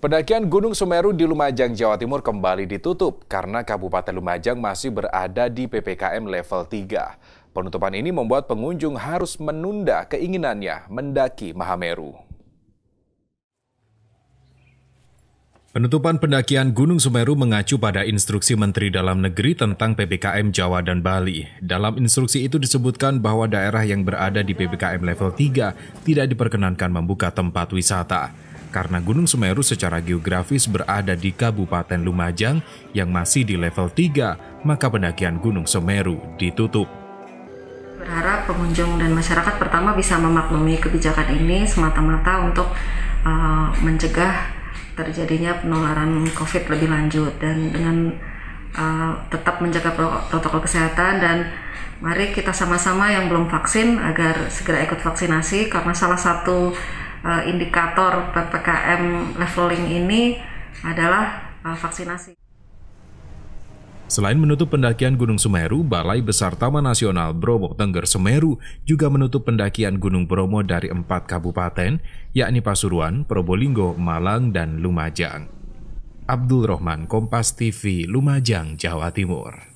Pendakian Gunung Semeru di Lumajang, Jawa Timur kembali ditutup karena Kabupaten Lumajang masih berada di PPKM level 3. Penutupan ini membuat pengunjung harus menunda keinginannya mendaki Mahameru. Penutupan pendakian Gunung Semeru mengacu pada instruksi Menteri Dalam Negeri tentang PPKM Jawa dan Bali. Dalam instruksi itu disebutkan bahwa daerah yang berada di PPKM level 3 tidak diperkenankan membuka tempat wisata karena Gunung Semeru secara geografis berada di Kabupaten Lumajang yang masih di level 3, maka pendakian Gunung Semeru ditutup. Berharap pengunjung dan masyarakat pertama bisa memaklumi kebijakan ini semata-mata untuk uh, mencegah terjadinya penularan COVID lebih lanjut dan dengan uh, tetap menjaga protokol kesehatan dan mari kita sama-sama yang belum vaksin agar segera ikut vaksinasi karena salah satu uh, indikator PPKM leveling ini adalah uh, vaksinasi. Selain menutup pendakian Gunung Semeru, Balai Besar Taman Nasional Bromo Tengger Semeru juga menutup pendakian Gunung Bromo dari empat kabupaten, yakni Pasuruan, Probolinggo, Malang, dan Lumajang. Abdul Rahman, Kompas TV, Lumajang, Jawa Timur.